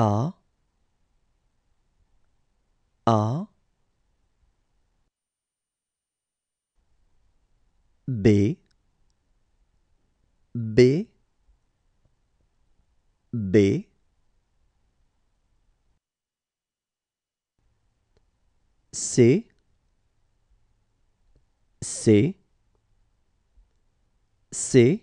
A A B B B C C C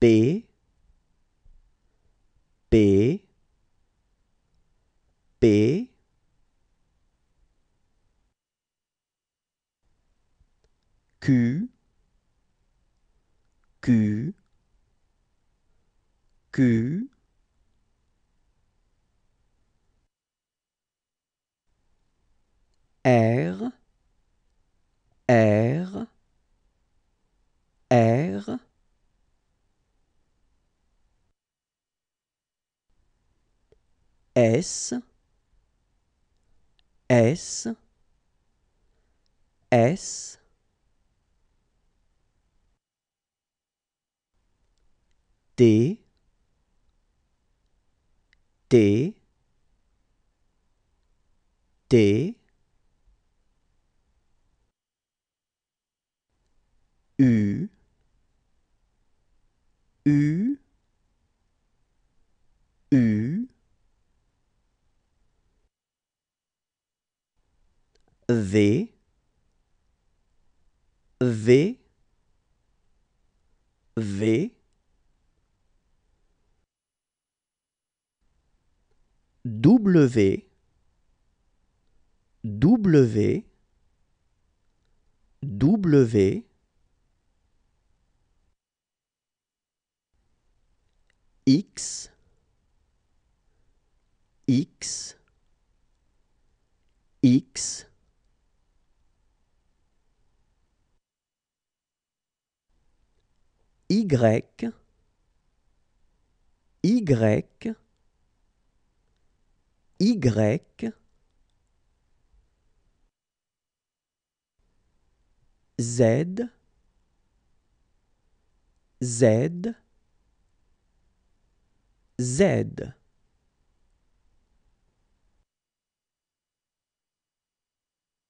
B P, P, Q Q Q R R S S S D D D U V V V W W W X X X, Y, Y, Y, Z, Z, Z.